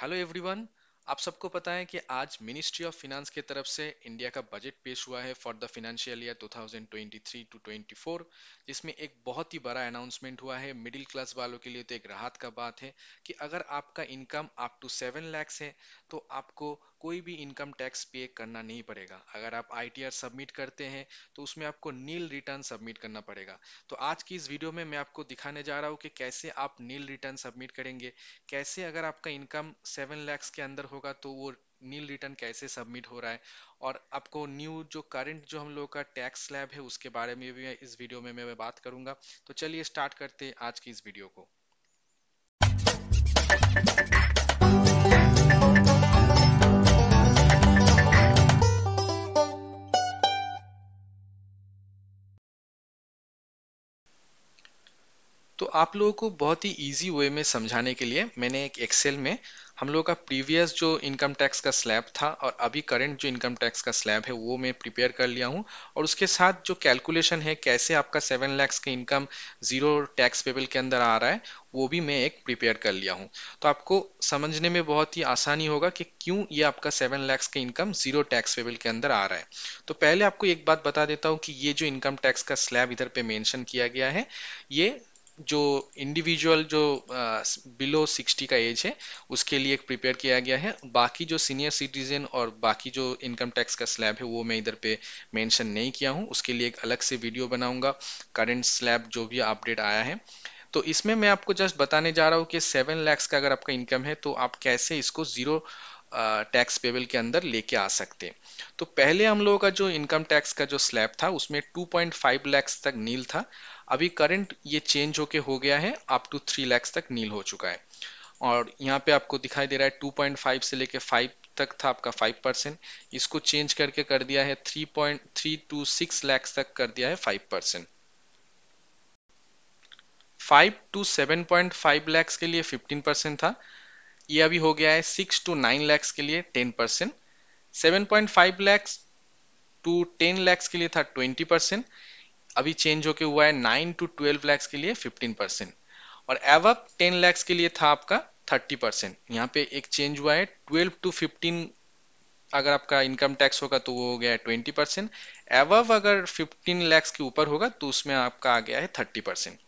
hello everyone आप सबको पता है कि आज मिनिस्ट्री ऑफ फिनेंस की तरफ से इंडिया का बजट पेश हुआ है for the financial year 2023 to 24 जिसमें एक बहुत ही बड़ा अनाउंसमेंट हुआ है मिडिल क्लास वालों के लिए तो एक राहत का बात है कि अगर आपका income up to seven lakhs है तो आपको कोई भी इनकम टैक्स पे करना नहीं पड़ेगा अगर आप आई सबमिट करते हैं तो उसमें आपको नील रिटर्न सबमिट करना पड़ेगा तो आज की इस वीडियो में मैं आपको दिखाने जा रहा हूँ कि कैसे आप नील रिटर्न सबमिट करेंगे कैसे अगर आपका इनकम सेवन लैक्स के अंदर होगा तो वो नील रिटर्न कैसे सबमिट हो रहा है और आपको न्यू जो करंट जो हम लोग का टैक्स स्लैब है उसके बारे में भी इस वीडियो में मैं बात करूंगा तो चलिए स्टार्ट करते हैं आज की इस वीडियो को तो आप लोगों को बहुत ही इजी वे में समझाने के लिए मैंने एक एक्सेल में हम लोगों का प्रीवियस जो इनकम टैक्स का स्लैब था और अभी करंट जो इनकम टैक्स का स्लैब है वो मैं प्रिपेयर कर लिया हूँ और उसके साथ जो कैलकुलेशन है कैसे आपका सेवन लैक्स का इनकम जीरो टैक्स पेबल के अंदर आ रहा है वो भी मैं एक प्रिपेयर कर लिया हूँ तो आपको समझने में बहुत ही आसानी होगा कि क्यों ये आपका सेवन लैक्स का इनकम जीरो टैक्स पेबल के अंदर आ रहा है तो पहले आपको एक बात बता देता हूँ कि ये जो इनकम टैक्स का स्लैब इधर पे मैंशन किया गया है ये जो इंडिविजुअल जो बिलो सिक्सटी का एज है उसके लिए एक प्रिपेयर किया गया है बाकी जो सीनियर सिटीजन और बाकी जो इनकम टैक्स का स्लैब है वो मैं इधर पे मेंशन नहीं किया हूँ उसके लिए एक अलग से वीडियो बनाऊंगा करंट स्लैब जो भी अपडेट आया है तो इसमें मैं आपको जस्ट बताने जा रहा हूँ कि सेवन लैक्स का अगर आपका इनकम है तो आप कैसे इसको जीरो टैक्स पेबल के अंदर लेके आ सकते हैं तो पहले हम लोगों का जो इनकम टैक्स का जो स्लैब था उसमें 2.5 लैक्स तक नील था अभी करंट ये चेंज होके हो गया है अप टू 3 लैक्स तक नील हो चुका है और यहाँ पे आपको दिखाई दे रहा है 2.5 से लेके 5 तक था आपका 5 परसेंट इसको चेंज करके कर दिया है थ्री लैक्स तक कर दिया है five percent five to seven point five lakhs के लिए फिफ्टीन परसेंट था ये अभी हो गया है सिक्स टू नाइन लैक्स के लिए ten percent seven point five lakhs to ten lakhs के लिए था ट्वेंटी परसेंट अभी चेंज होके हुआ है नाइन टू ट्वेल्व लैक्स के लिए फिफ्टीन परसेंट और एव टेन लैक्स के लिए था आपका थर्टी परसेंट यहाँ पे एक चेंज हुआ है ट्वेल्व टू फिफ्टीन अगर आपका इनकम टैक्स होगा तो वो हो गया है ट्वेंटी परसेंट एवव अगर फिफ्टीन लैक्स के ऊपर होगा तो उसमें आपका आ गया है थर्टी परसेंट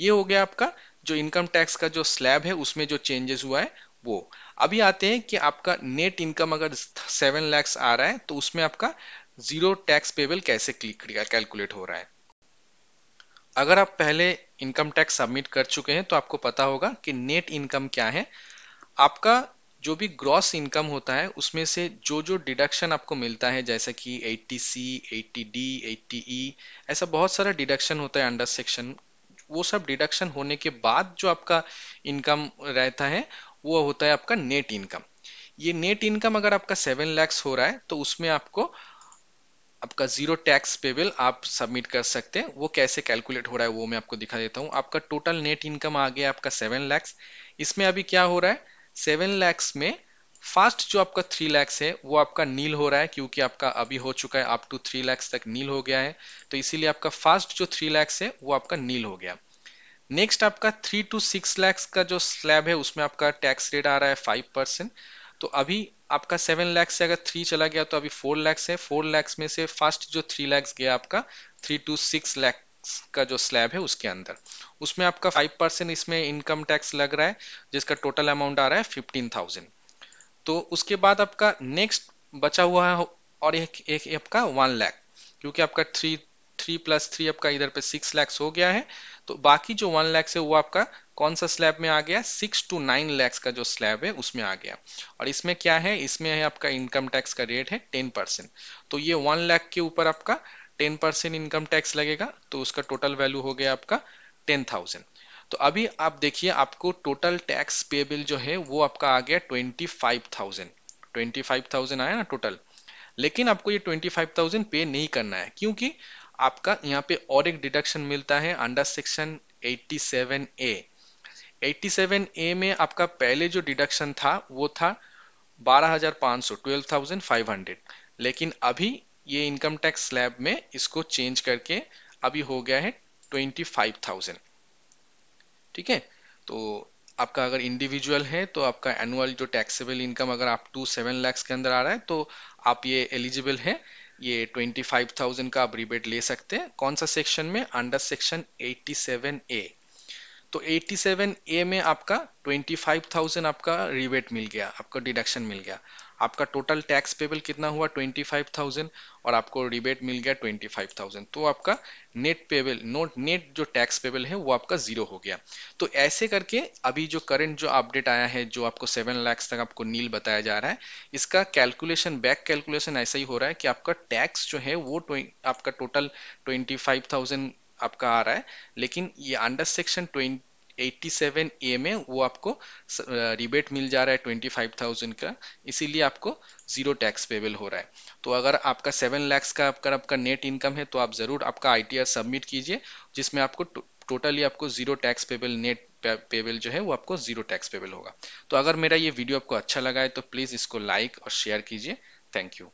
ये हो गया आपका जो इनकम टैक्स का जो स्लैब है उसमें जो चेंजेस हुआ है वो अभी आते हैं कि आपका नेट इनकम अगर सेवन लैक्स आ रहा है तो उसमें आपका जीरो टैक्स पेबल कैसे कैलकुलेट हो रहा है अगर आप पहले इनकम टैक्स सबमिट कर चुके हैं तो आपको पता होगा कि नेट इनकम क्या है आपका जो भी ग्रॉस इनकम होता है उसमें से जो जो डिडक्शन आपको मिलता है जैसे कि 80 सी 80 डी ऐसा बहुत सारा डिडक्शन होता है अंडर सेक्शन वो सब डिडक्शन होने के बाद जो आपका इनकम रहता है वो होता है आपका नेट इनकम ये नेट इनकम अगर आपका सेवन लैक्स हो रहा है तो उसमें आपको आपका जीरो टैक्स पेबल आप सबमिट कर सकते हैं वो कैसे कैलकुलेट हो रहा है वो मैं आपको दिखा देता हूँ आपका टोटल नेट इनकम आ गया आपका सेवन लैक्स इसमें अभी क्या हो रहा है सेवन लैक्स में फास्ट जो आपका थ्री लैक्स है वो आपका नील हो रहा है क्योंकि आपका अभी हो चुका है अप टू थ्री लैक्स तक नील हो गया है तो इसीलिए आपका फास्ट जो थ्री लैक्स है वो आपका नील हो गया नेक्स्ट आपका थ्री टू सिक्स लैक्स का जो स्लैब है उसमें आपका टैक्स रेट आ रहा है फाइव परसेंट तो अभी आपका सेवन लैक्स से अगर थ्री चला गया तो अभी फोर लैक्स है फोर लैक्स में से फास्ट जो थ्री लैक्स गया आपका थ्री टू सिक्स लैक्स का जो स्लैब है उसके अंदर उसमें आपका फाइव परसेंट इसमें इनकम टैक्स लग रहा है जिसका टोटल अमाउंट आ रहा है फिफ्टीन थाउजेंड तो उसके बाद आपका नेक्स्ट बचा हुआ है और एक एक आपका वन लैख क्योंकि आपका थ्री थ्री प्लस थ्री आपका इधर पे सिक्स लैक्स हो गया है तो बाकी जो वन लैक्स है वो आपका कौन सा स्लैब में आ गया सिक्स टू नाइन लैक्स का जो स्लैब है उसमें आ गया और इसमें क्या है इसमें है आपका इनकम टैक्स का रेट है टेन परसेंट तो ये वन लैख के ऊपर आपका टेन परसेंट इनकम टैक्स लगेगा तो उसका टोटल वैल्यू हो गया आपका टेन थाउजेंड तो अभी आप देखिए आपको टोटल टैक्स पेबिल जो है वो आपका आ गया twenty five thousand twenty five thousand आया ना टोटल लेकिन आपको ये ट्वेंटी फाइव थाउजेंड पे नहीं करना है क्योंकि आपका यहाँ पे और एक डिडक्शन मिलता है अंडर सेक्शन 87 ए 87 ए में आपका पहले जो डिडक्शन था वो था 12,500 12,500 लेकिन अभी ये इनकम टैक्स स्लैब में इसको चेंज करके अभी हो गया है थाउजेंड ठीक है तो आपका अगर इंडिविजुअल है तो आपका एनुअल जो टैक्सेबल इनकम अगर आप टू सेवन लैक्स के अंदर आ रहा है तो आप ये एलिजिबल है ये ट्वेंटी फाइव थाउजेंड का आप रिबेट ले सकते हैं कौन सा सेक्शन में under section eighty seven A तो एट्टी सेवन ए में आपका ट्वेंटी फाइव थाउजेंड आपका रिबेट मिल गया आपका डिडक्शन मिल गया आपका टोटल टैक्स पेबल कितना हुआ 25,000 और आपको रिबेट मिल गया 25,000 तो आपका नेट पेबल नोट नेट जो टैक्स पेबल है वो आपका जीरो हो गया तो ऐसे करके अभी जो करंट जो अपडेट आया है जो आपको सेवन लैक्स तक आपको नील बताया जा रहा है इसका कैलकुलेशन बैक कैलकुलेशन ऐसा ही हो रहा है कि आपका टैक्स जो है वो आपका टोटल ट्वेंटी आपका आ रहा है लेकिन ये अंडर सेक्शन 87 में वो आपको रिबेट मिल जा रहा है 25,000 का इसीलिए आपको जीरो टैक्स पेबल हो रहा है तो अगर आपका 7 लैक्स का आपका आपका नेट इनकम है तो आप ज़रूर आपका आई सबमिट कीजिए जिसमें आपको टोटली आपको zero tax payable net payable जो है वो आपको जीरो टैक्स पेबल होगा तो अगर मेरा ये वीडियो आपको अच्छा लगा है तो प्लीज़ इसको लाइक और शेयर कीजिए थैंक यू